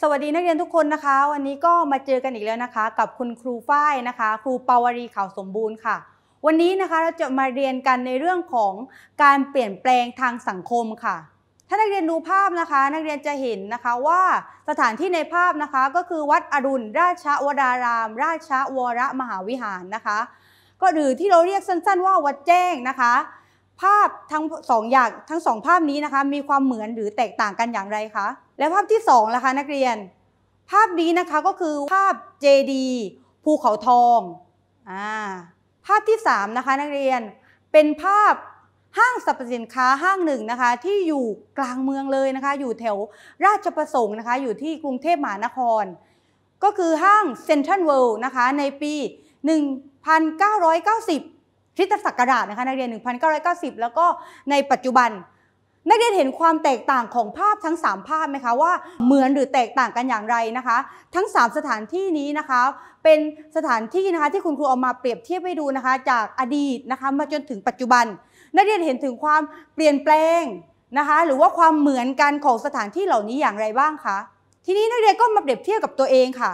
สวัสดีนักเรียนทุกคนนะคะ วันนี้ก็มาเจอกันอีกแล้วนะคะ กับคุณครูฝ้ายนะคะ ครูปาวรีข่าวสมบูรณ์ค่ะ วันนี้นะคะเราจะมาเรียนกันในเรื่องของการเปลี่ยนแปลงทางสังคมค่ะ ถ้านักเรียนดูภาพนะคะ นักเรียนจะเห็นนะคะว่าสถานที่ในภาพนะคะ ก็คือวัดอรุณราชวดาราม ราชวรมหาวิหารนะคะ ก็หรือที่เราเรียกสั้นๆว่าวัดแจ้งนะคะ ภาพทั้งสองอย่างทั้งสองภาพนี้นะคะ มีความเหมือนหรือแตกต่างกันอย่างไรคะและภาพที่2ล่ะคะนักเรียน ภาพนี้นะคะก็คือภาพเจดีภูเขาทองอ่าภาพที่3นะคะนักเรียนเป็นภาพห้างสรรพสินค้าห้างหนึ่งนะคะที่อยู่กลางเมืองเลยนะคะอยู่แถวราชประสงค์นะคะอยู่ที่กรุงเทพมหานคร ก็คือห้างเซ็นทรัลเวิลด์นะคะในปี 1990คริสตศักราชนะคะนักเรียน 1990 แล้วก็ในปัจจุบันนักเรียนเห็นความแตกต่างของภาพทั้ง3ภาพไหมคะว่าเหมือนหรือแตกต่างกันอย่างไรนะคะ ทั้ง3สถานที่นี้นะคะ เป็นสถานที่นะคะที่คุณครูเอามาเปรียบเทียบให้ดูนะคะจากอดีตนะคะ มาจนถึงปัจจุบัน นักเรียนเห็นถึงความเปลี่ยนแปลงนะคะ หรือว่าความเหมือนกันของสถานที่เหล่านี้อย่างไรบ้างคะทีนี้นักเรียนก็มาเปรียบเทียบกับตัวเองค่ะ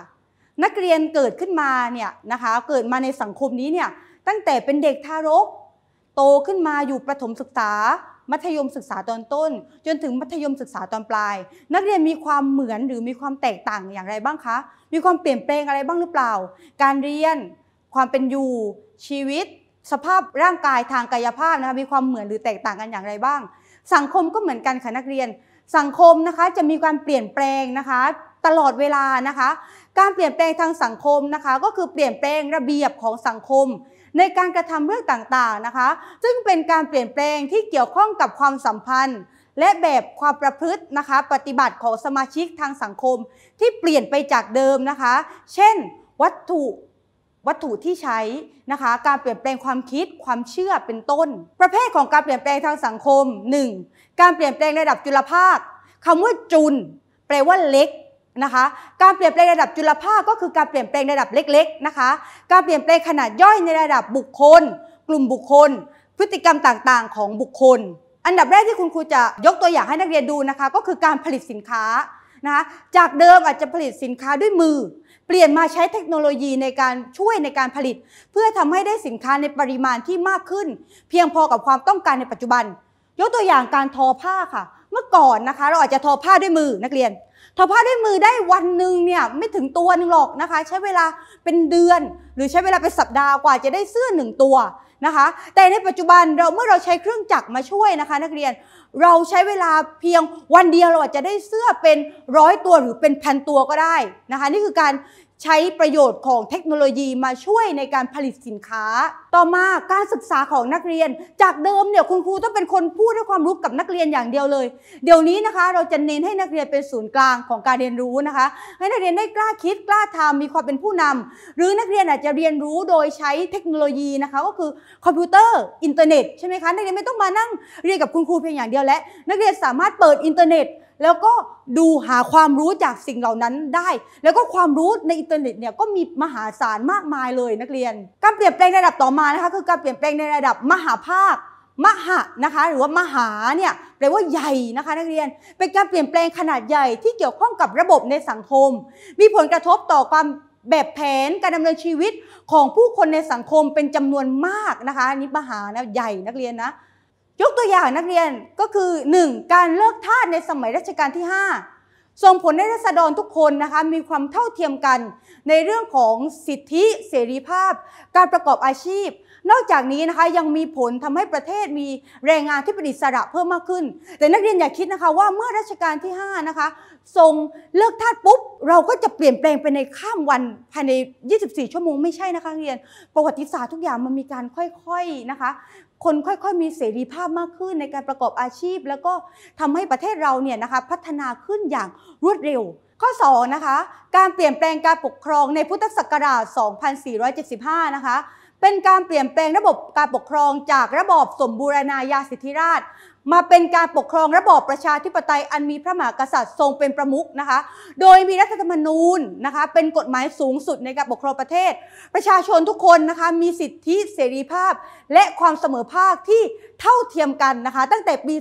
นักเรียนเกิดขึ้นมาเนี่ยนะคะ เกิดมาในสังคมนี้เนี่ยตั้งแต่เป็นเด็กทารก โตขึ้นมาอยู่ประถมศึกษามัธยมศึกษาตอนต้น จนถึงมัธยมศึกษาตอนปลาย นักเรียนมีความเหมือนหรือมีความแตกต่างอย่างไรบ้างคะมีความเปลี่ยนแปลงอะไรบ้างหรือเปล่า การเรียน ความเป็นอยู่ ชีวิต สภาพร่างกายทางกายภาพนะคะมีความเหมือนหรือแตกต่างกันอย่างไรบ้าง สังคมก็เหมือนกันค่ะนักเรียน สังคมนะคะจะมีการเปลี่ยนแปลงนะคะ ตลอดเวลานะคะการเปลี่ยนแปลงทางสังคมนะคะก็คือเปลี่ยนแปลงระเบียบของสังคม ในการกระทำเรื่องต่างๆนะคะซึ่งเป็นการเปลี่ยนแปลงที่เกี่ยวข้องกับความสัมพันธ์ และแบบความประพฤตินะคะปฏิบัติของสมาชิกทางสังคม ที่เปลี่ยนไปจากเดิมนะคะ เช่น วัตถุ วัตถุที่ใช้นะคะการเปลี่ยนแปลงความคิดความเชื่อเป็นต้น ประเภทของการเปลี่ยนแปลงทางสังคม 1. การเปลี่ยนแปลงระดับจุลภาคคำว่าจุลแปลว่าเล็กนะคะการเปลี่ยนแปลงระดับจุลภาคก็คือการเปลี่ยนแปลงระดับเล็กๆนะคะการเปลี่ยนแปลงขนาดย่อยในระดับบุคคล กลุ่มบุคคล พฤติกรรมต่างๆ ของบุคคล อันดับแรกที่คุณครูจะยกตัวอย่างให้นักเรียนดูนะคะก็คือการผลิตสินค้านะคะจากเดิมอาจจะผลิตสินค้าด้วยมือ เปลี่ยนมาใช้เทคโนโลยีในการช่วยในการผลิต เพื่อทำให้ได้สินค้าในปริมาณที่มากขึ้น เพียงพอกับความต้องการในปัจจุบัน ยกตัวอย่างการทอผ้าค่ะเมื่อก่อนนะคะเราอาจจะทอผ้าด้วยมือนักเรียนถ้าผ้าด้วยมือได้วันหนึ่งเนี่ยไม่ถึงตัวนึงหรอกนะคะใช้เวลาเป็นเดือนหรือใช้เวลาเป็นสัปดาห์กว่าจะได้เสื้อหนึ่งตัวนะคะ แต่ในปัจจุบันเราเมื่อเราใช้เครื่องจักรมาช่วยนะคะ นักเรียนเราใช้เวลาเพียงวันเดียวเราอาจจะได้เสื้อเป็นร้อยตัวหรือเป็นพันตัวก็ได้นะคะ นี่คือการใช้ประโยชน์ของเทคโนโลยีมาช่วยในการผลิตสินค้า ต่อมาการศึกษาของนักเรียนจากเดิมเนี่ยคุณครูต้องเป็นคนพูดให้ความรู้กับนักเรียนอย่างเดียวเลย เดี๋ยวนี้นะคะเราจะเน้นให้นักเรียนเป็นศูนย์กลางของการเรียนรู้นะคะ ให้นักเรียนได้กล้าคิดกล้าทำมีความเป็นผู้นำ หรือนักเรียนอาจจะเรียนรู้โดยใช้เทคโนโลยีนะคะก็คือคอมพิวเตอร์อินเทอร์เน็ตใช่ไหมคะนักเรียนไม่ต้องมานั่งเรียนกับคุณครูเพียงอย่างเดียวแล้วนักเรียนสามารถเปิดอินเทอร์เน็ตแล้วก็ดูหาความรู้จากสิ่งเหล่านั้นได้ แล้วก็ความรู้ในอินเทอร์เน็ตเนี่ยก็มีมหาศาลมากมายเลย นักเรียน การเปลี่ยนแปลงในระดับต่อมานะคะคือการเปลี่ยนแปลงในระดับมหาภาคมหะนะคะ หรือว่ามหาเนี่ยแปลว่าใหญ่นะคะ นักเรียน เป็นการเปลี่ยนแปลงขนาดใหญ่ที่เกี่ยวข้องกับระบบในสังคม มีผลกระทบต่อความแบบแผนการดำเนินชีวิตของผู้คนในสังคมเป็นจำนวนมากนะคะนี้มหานะใหญ่นักเรียนนะยกตัวอย่างนักเรียนก็คือ 1. การเลิกทาสในสมัยรัชกาลที่5ส่งผลให้รัษฎรทุกคนนะคะมีความเท่าเทียมกันในเรื่องของสิทธิเสรีภาพ การประกอบอาชีพ นอกจากนี้นะคะยังมีผลทำให้ประเทศมีแรงงานที่เป็นอิสระเพิ่มมากขึ้น แต่นักเรียนอย่าคิดนะคะว่าเมื่อรัชกาลที่ 5 นะคะ ทรงเลิกทาสปุ๊บ เราก็จะเปลี่ยนแปลงไปในข้ามวันภายใน24 ชั่วโมงไม่ใช่นะคะเรียนประวัติศาสตร์ทุกอย่างมันมีการค่อยๆนะคะคนค่อยๆ มีเสรีภาพมากขึ้นในการประกอบอาชีพ แล้วก็ทำให้ประเทศเราเนี่ยนะคะพัฒนาขึ้นอย่างรวดเร็ว ข้อ 2 นะคะ การเปลี่ยนแปลงการปกครองในพุทธศักราช 2475 นะคะ เป็นการเปลี่ยนแปลงระบบการปกครองจากระบบสมบูรณาญาสิทธิราชมาเป็นการปกครองระบอบประชาธิปไตยอันมีพระมหากษัตริย์ทรงเป็นประมุขนะคะ โดยมีรัฐธรรมนูญนะคะเป็นกฎหมายสูงสุดในการปกครองประเทศ ประชาชนทุกคนนะคะมีสิทธิเสรีภาพและความเสมอภาคที่เท่าเทียมกันนะคะตั้งแต่ปี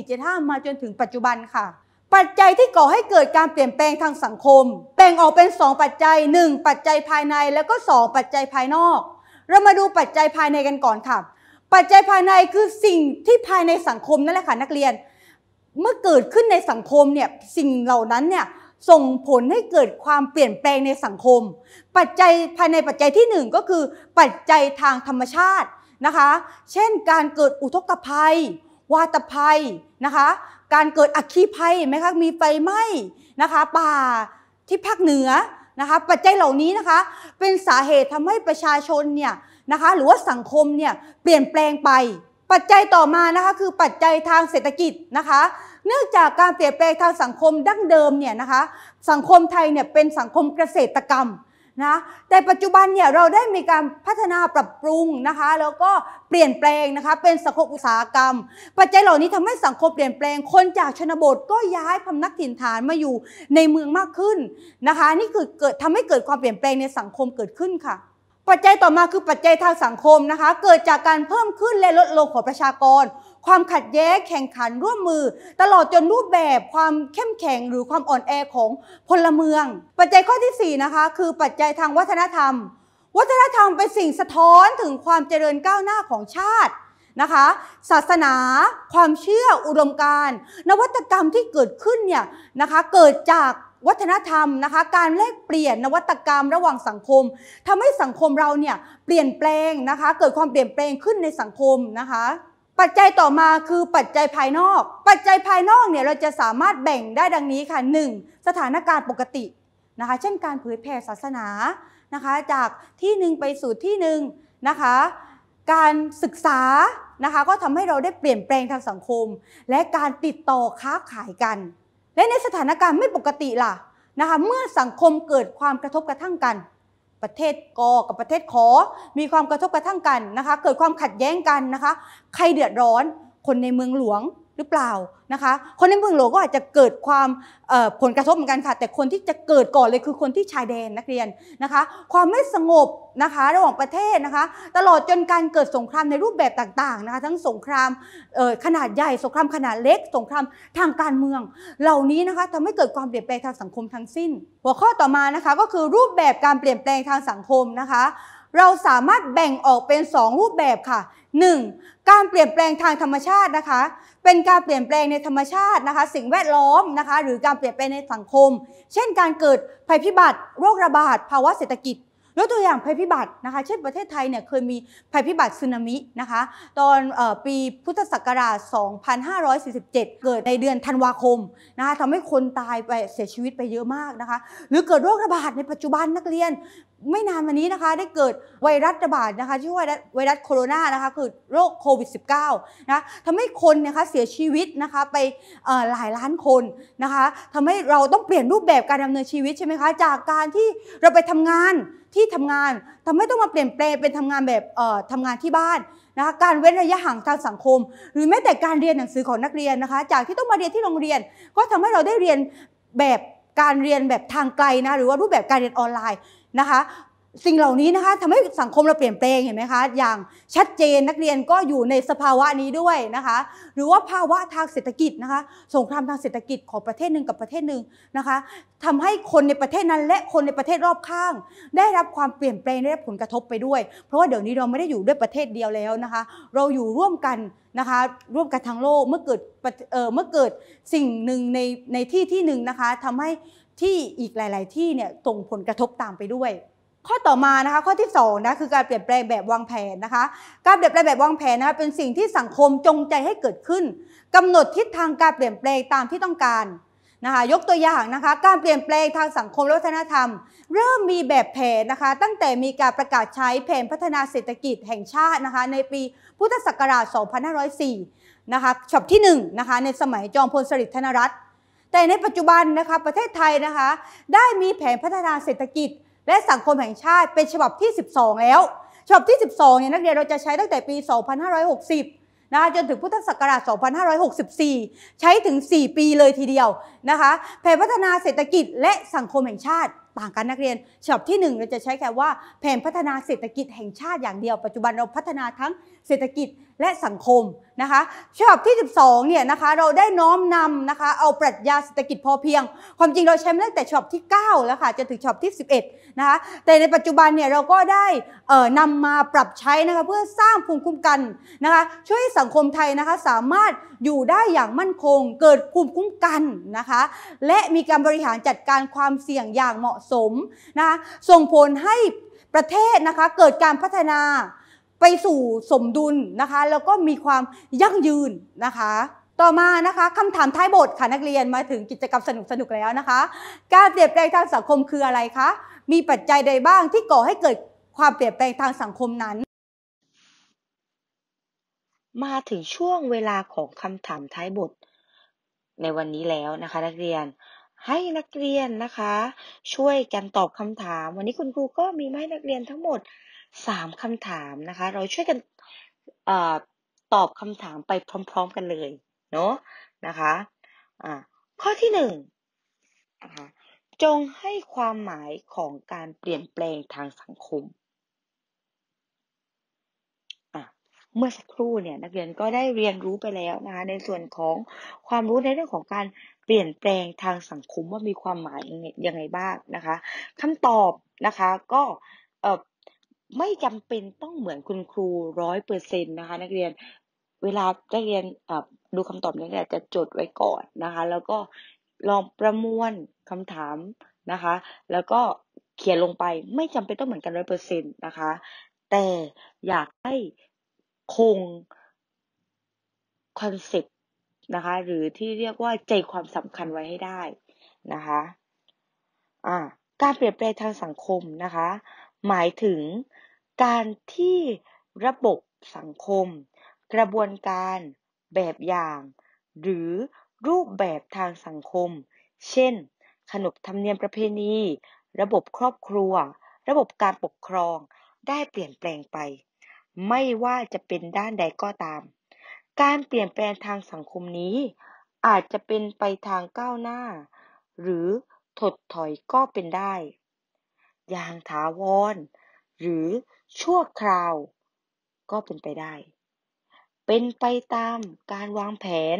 2475 มาจนถึงปัจจุบันค่ะ ปัจจัยที่ก่อให้เกิดการเปลี่ยนแปลงทางสังคมแบ่งออกเป็น 2 ปัจจัย 1 ปัจจัยภายในแล้วก็ 2 ปัจจัยภายนอก เรามาดูปัจจัยภายในกันก่อนค่ะปัจจัยภายในคือสิ่งที่ภายในสังคมนั่นแหละค่ะนักเรียนเมื่อเกิดขึ้นในสังคมเนี่ยสิ่งเหล่านั้นเนี่ยส่งผลให้เกิดความเปลี่ยนแปลงในสังคม ปัจจัยภายในปัจจัยที่1ก็คือ ปัจจัยทางธรรมชาตินะคะ เช่นการเกิดอุทกภัย วาตภัยนะคะ การเกิดอัคคีภัยไหมคะมีไฟไหม้นะคะ ป่าที่ภาคเหนือนะคะปัจจัยเหล่านี้นะคะ เป็นสาเหตุทำให้ประชาชนเนี่ยนะคะหรือว่าสังคมเนี่ยเปลี่ยนแปลงไป ปัจจัยต่อมานะคะคือปัจจัยทางเศรษฐกิจนะคะ เนื่องจากการเปลี่ยนแปลงทางสังคมดั้งเดิมเนี่ยนะคะ สังคมไทยเนี่ยเป็นสังคมเกษตรกรรมนะแต่ปัจจุบันเนี่ยเราได้มีการพัฒนาปรับปรุงนะคะแล้วก็เปลี่ยนแปลงนะคะเป็นสังคมอุตสาหกรรม ปัจจัยเหล่านี้ทำให้สังคมเปลี่ยนแปลงคนจากชนบทก็ย้ายพำนักถิ่นฐานมาอยู่ในเมืองมากขึ้นนะคะนี่คือเกิดทำให้เกิดความเปลี่ยนแปลงในสังคมเกิดขึ้นค่ะปัจจัยต่อมาคือปัจจัยทางสังคมนะคะ เกิดจากการเพิ่มขึ้นและลดลงของประชากร ความขัดแย้งแข่งขันร่วมมือตลอดจนรูปแบบความเข้มแข็งหรือความอ่อนแอของพลเมือง ปัจจัยข้อที่4นะคะคือปัจจัยทางวัฒนธรรม วัฒนธรรม เป็นสิ่งสะท้อนถึงความเจริญก้าวหน้าของชาตินะคะศาสนาความเชื่ออุดมการนวัตกรรมที่เกิดขึ้นเนี่ยนะคะเกิดจากวัฒนธรรมนะคะการแลกเปลี่ยนนวัตกรรมระหว่างสังคม ทำให้สังคมเราเนี่ยเปลี่ยนแปลงนะคะเกิดความเปลี่ยนแปลงขึ้นในสังคมนะคะปัจจัยต่อมาคือปัจจัยภายนอก ปัจจัยภายนอกเนี่ยเราจะสามารถแบ่งได้ดังนี้ค่ะ 1. สถานการณ์ปกตินะคะเช่นการเผยแผ่ศาสนานะคะจากที่หนึ่งไปสู่ที่หนึ่งนะคะการศึกษานะคะก็ทำให้เราได้เปลี่ยนแปลงทางสังคมและการติดต่อค้าขายกัน และในสถานการณ์ไม่ปกติล่ะนะคะเมื่อสังคมเกิดความกระทบกระทั่งกัน ประเทศกอกับประเทศขอมีความกระทบกระทั่งกันนะคะเกิดความขัดแย้งกันนะคะใครเดือดร้อนคนในเมืองหลวงหรือเปล่านะคะ คนในเมืองหลวงก็อาจจะเกิดความผลกระทบเหมือนกันค่ะแต่คนที่จะเกิดก่อนเลยคือคนที่ชายแดนนักเรียนนะคะ ความไม่สงบนะคะ ระหว่างประเทศนะคะ ตลอดจนการเกิดสงครามในรูปแบบต่างๆนะคะ ทั้งสงครามขนาดใหญ่สงครามขนาดเล็กสงครามทางการเมือง เหล่านี้นะคะทำให้เกิดความเปลี่ยนแปลงทางสังคมทั้งสิ้น หัวข้อต่อมานะคะก็คือรูปแบบการเปลี่ยนแปลงทางสังคมนะคะเราสามารถแบ่งออกเป็น 2 รูปแบบค่ะ 1. การเปลี่ยนแปลงทางธรรมชาตินะคะ เป็นการเปลี่ยนแปลงในธรรมชาตินะคะ สิ่งแวดล้อมนะคะหรือการเปลี่ยนแปลงในสังคม เช่นการเกิดภัยพิบัติ โรคระบาดภาวะเศรษฐกิจยกตัวอย่างภัยพิบัตินะคะเช่นประเทศไทยเนี่ยเคยมีภัยพิบัติสึนามินะคะตอนปีพุทธศักราช 2547 เกิดในเดือนธันวาคมนะคะทำให้คนตายไปเสียชีวิตไปเยอะมากนะคะ หรือเกิดโรคระบาดในปัจจุบันนักเรียนไม่นานมานี้นะคะได้เกิดไวรัสระบาดนะคะชื่อว่าไวรัสโคโรนานะคะคือโรคโควิด -19 นะทำให้คนนะคะเสียชีวิตนะคะไปหลายล้านคนนะคะทำให้เราต้องเปลี่ยนรูปแบบการดำเนินชีวิตใช่ไหมคะจากการที่เราไปทำงานที่ทำงาน ทำให้ต้องมาเปลี่ยนแปลงเป็นทำงานแบบทำงานที่บ้านนะคะการเว้นระยะห่างทางสังคม หรือแม้แต่การเรียนหนังสือของนักเรียนนะคะ จากที่ต้องมาเรียนที่โรงเรียน ก็ทำให้เราได้เรียนแบบการเรียนแบบทางไกลนะหรือว่ารูปแบบการเรียนออนไลน์นะคะสิ่งเหล่านี้นะคะทำให้สังคมเราเปลี่ยนแปลงเห็นไหมคะอย่างชัดเจนนักเรียนก็อยู่ในสภาวะนี้ด้วยนะคะ หรือว่าภาวะทางเศรษฐกิจนะคะสงครามทางเศรษฐกิจของประเทศหนึ่งกับประเทศหนึ่งนะคะทำให้คนในประเทศนั้นและคนในประเทศรอบข้าง ได้รับความเปลี่ยนแปลงได้รับผลกระทบไปด้วย เพราะว่าเดี๋ยวนี้เราไม่ได้อยู่ด้วยประเทศเดียวแล้วนะคะ เราอยู่ร่วมกันนะคะร่วมกันทั้งโลกเมื่อเกิดเมื่อเกิดสิ่งหนึ่งในในที่ที่หนึ่งนะคะทำให้ที่อีกหลาย ๆ ที่เนี่ยส่งผลกระทบตามไปด้วย ข้อต่อมานะคะข้อที่2นะคือการเปลี่ยนแปลงแบบวางแผนนะคะการเปลี่ยนแปลงแบบวางแผนนะคะเป็นสิ่งที่สังคมจงใจให้เกิดขึ้น กำหนดทิศทางการเปลี่ยนแปลงตามที่ต้องการนะคะยกตัวอย่างนะคะการเปลี่ยนแปลงทางสังคมและวัฒนธรรม เริ่มมีแบบแผนนะคะตั้งแต่มีการประกาศใช้แผนพัฒนาเศรษฐกิจแห่งชาตินะคะในปีพุทธศักราช 2504 นะคะฉบับที่1นะคะในสมัยจอมพลสฤษดิ์ธนรัตน์แต่ในปัจจุบันนะคะประเทศไทยนะคะได้มีแผนพัฒนาเศรษฐกิจ และสังคมแห่งชาติเป็นฉบับที่ 12 แล้ว ฉบับที่ 12 เนี่ยนักเรียนเราจะใช้ตั้งแต่ปี 2560 นะคะจนถึงพุทธศักราช 2564 ใช้ถึง 4 ปีเลยทีเดียวนะคะแผนพัฒนาเศรษฐกิจ และสังคมแห่งชาติต่างกันนักเรียนฉบับที่ 1 เราจะใช้แค่ว่าแผนพัฒนาเศรษฐกิจแห่งชาติอย่างเดียว ปัจจุบันเราพัฒนาทั้งเศรษฐกิจและสังคมนะคะฉบับที่ 12เนี่ยนะคะเราได้น้อมนำนะคะเอาปรัชญาเศรษฐกิจพอเพียง ความจริงเราใช้มาตั้งแต่ฉบับที่ 9 แล้วค่ะจนถึงฉบับที่ 11นะคะแต่ในปัจจุบันเนี่ยเราก็ได้นำมาปรับใช้นะคะเพื่อสร้างภูมิคุ้มกันนะคะ ช่วยสังคมไทยนะคะสามารถอยู่ได้อย่างมั่นคง เกิดภูมิคุ้มกันนะคะ และมีการบริหารจัดการความเสี่ยงอย่างเหมาะสมนะคะส่งผลให้ประเทศนะคะ เกิดการพัฒนาไปสู่สมดุลนะคะแล้วก็มีความยั่งยืนนะคะ ต่อมานะคะคำถามท้ายบทค่ะนักเรียนมาถึงกิจกรรมสนุกสนุกแล้วนะคะ การเปลี่ยนแปลงทางสังคมคืออะไรคะมีปัจจัยใดบ้างที่ก่อให้เกิดความเปลี่ยนแปลงทางสังคมนั้น มาถึงช่วงเวลาของคำถามท้ายบท ในวันนี้แล้วนะคะนักเรียนให้นักเรียนนะคะ ช่วยกันตอบคำถาม วันนี้คุณครูก็มีมาให้นักเรียนทั้งหมด 3คำถามนะคะ เราช่วยกันอตอบคำถามไปพร้อม ๆ กันเลยเนาะนะคะะข้อที่งนะคะจงให้ความหมายของการเปลี่ยนแปลงทางสังคมเมื่อสักครู่เนี่ย นักเรียนก็ได้เรียนรู้ไปแล้วนะคะ ในส่วนของความรู้ในเรื่องของการเปลี่ยนแปลงทางสังคมว่ามีความหมายยังไงบ้างนะคะ คำตอบนะคะ ก็ไม่จำเป็นต้องเหมือนคุณครูร้อยเปอร์เซ็นต์นะคะ นักเรียนเวลานักเรียนดูคำตอบนี้เนี่ยจะจดไว้ก่อนนะคะ แล้วก็ลองประมวลคำถามนะคะ แล้วก็เขียนลงไป ไม่จำเป็นต้องเหมือนกันร้อยเปอร์เซ็นต์นะคะ แต่อยากให้คงคอนเซ็ปต์นะคะ หรือที่เรียกว่าใจความสำคัญไว้ให้ได้นะคะะการเปลี่ยนแปลงทางสังคมนะคะ หมายถึงการที่ระบบสังคม กระบวนการแบบอย่างหรือรูปแบบทางสังคม เช่น ขนบธรรมเนียมประเพณี ระบบครอบครัว ระบบการปกครอง ได้เปลี่ยนแปลงไป ไม่ว่าจะเป็นด้านใดก็ตาม การเปลี่ยนแปลงทางสังคมนี้ อาจจะเป็นไปทางก้าวหน้า หรือถดถอยก็เป็นได้ อย่างถาวร หรือชั่วคราว ก็เป็นไปได้ เป็นไปตามการวางแผน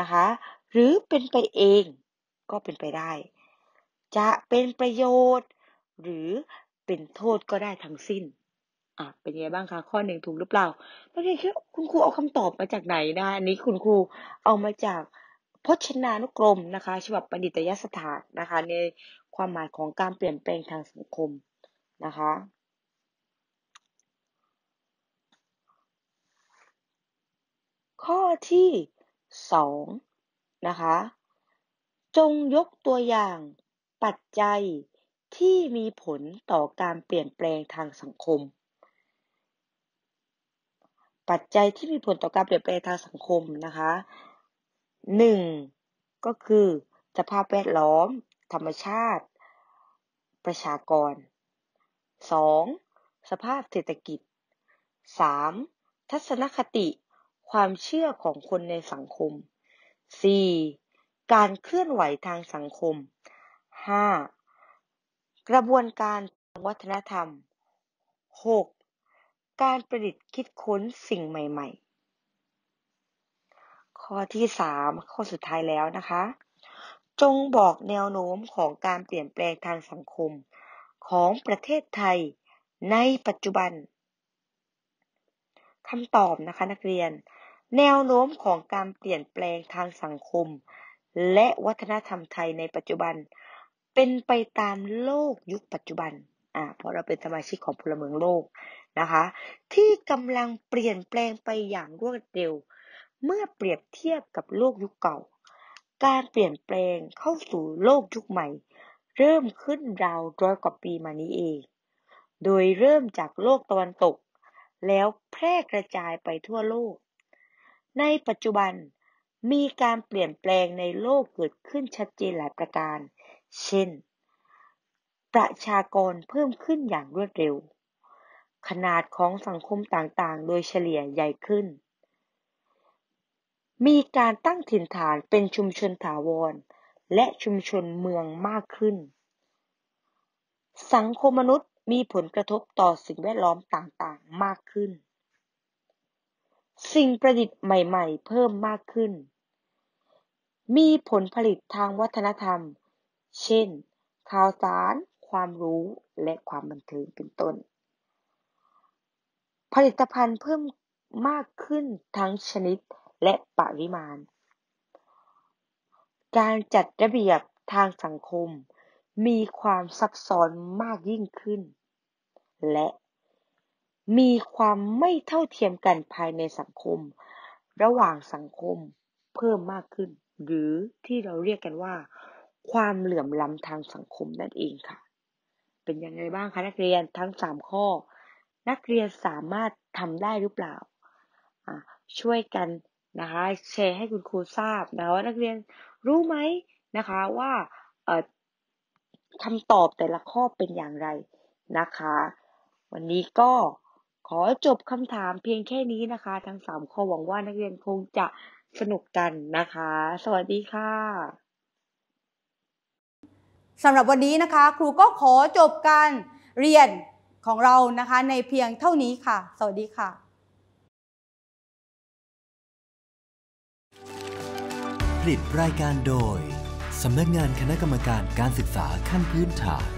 นะคะหรือเป็นไปเองก็เป็นไปได้ จะเป็นประโยชน์ หรือเป็นโทษก็ได้ทั้งสิ้นอ่ะเป็นยังไงบ้างคะข้อหนึ่งถูกหรือเปล่านักเรีนคิคุณครูเอาคำตอบมาจากไหนนะอันนี้คุณครูเอามาจากพจนานุกรมนะคะฉบับปัณิตยสถานนะคะ ในความหมายของการเปลี่ยนแปลงทางสังคมนะคะข้อที่สองนะคะจงยกตัวอย่างปัจจัยที่มีผลต่อการเปลี่ยนแปลงทางสังคม ปัจจัยที่มีผลต่อการเปลี่ยนแปลงทางสังคมนะคะหนึ่งก็คือสภาพแวดล้อม ธรรมชาติ ประชากรสองสภาพเศรษฐกิจสามทัศนคติความเชื่อของคนในสังคม 4. การเคลื่อนไหวทางสังคม 5. กระบวนการวัฒนธรรม 6. การประดิษฐ์คิดค้นสิ่งใหม่ๆ ข้อที่ 3ข้อสุดท้ายแล้วนะคะ จงบอกแนวโน้มของการเปลี่ยนแปลงทางสังคม ของประเทศไทยในปัจจุบัน คำตอบนะคะ นักเรียนแนวโน้มของการเปลี่ยนแปลงทางสังคม และวัฒนธรรมไทยในปัจจุบัน เป็นไปตามโลกยุคปัจจุบัน อ่าเพราะเราเป็นสมาชิกของพลเมืองโลกนะคะที่กำลังเปลี่ยนแปลงไปอย่างรวดเร็ว เมื่อเปรียบเทียบกับโลกยุคเก่า การเปลี่ยนแปลงเข้าสู่โลกยุคใหม่ เริ่มขึ้นราวร้อยกว่าปีมานี้เองโดยเริ่มจากโลกตะวันตก แล้วแพร่กระจายไปทั่วโลกในปัจจุบันมีการเปลี่ยนแปลงในโลกเกิดขึ้นชัดเจนหลายประการ เช่น ประชากรเพิ่มขึ้นอย่างรวดเร็ว ขนาดของสังคมต่างๆ โดยเฉลี่ยใหญ่ขึ้น มีการตั้งถิ่นฐานเป็นชุมชนถาวรและชุมชนเมืองมากขึ้น สังคมมนุษย์มีผลกระทบต่อสิ่งแวดล้อมต่างๆ มากขึ้นสิ่งประดิษฐ์ใหม่ๆ เพิ่มมากขึ้น มีผลผลิตทางวัฒนธรรม เช่นข่าวสาร ความรู้ และความบันเทิง เป็นต้น ผลิตภัณฑ์เพิ่มมากขึ้นทั้งชนิดและปริมาณ การจัดระเบียบทางสังคม มีความซับซ้อนมากยิ่งขึ้น และมีความไม่เท่าเทียมกันภายในสังคม ระหว่างสังคมเพิ่มมากขึ้น หรือที่เราเรียกกันว่า ความเหลื่อมล้ำทางสังคมนั่นเองค่ะ เป็นยังไงบ้างคะนักเรียนทั้งสามข้อ นักเรียนสามารถทำได้หรือเปล่า ช่วยกันนะคะ แชร์ให้คุณครูทราบนะว่านักเรียนรู้ไหมนะคะว่าคำตอบแต่ละข้อเป็นอย่างไรนะคะ วันนี้ก็ขอจบคำถามเพียงแค่นี้นะคะ ทั้งสามข้อหวังว่านักเรียนคงจะสนุกกันนะคะ สวัสดีค่ะสำหรับวันนี้นะคะ ครูก็ขอจบการเรียนของเรานะคะ ในเพียงเท่านี้ค่ะ สวัสดีค่ะ ผลิตรายการโดยสำนักงานคณะกรรมการการศึกษาขั้นพื้นฐาน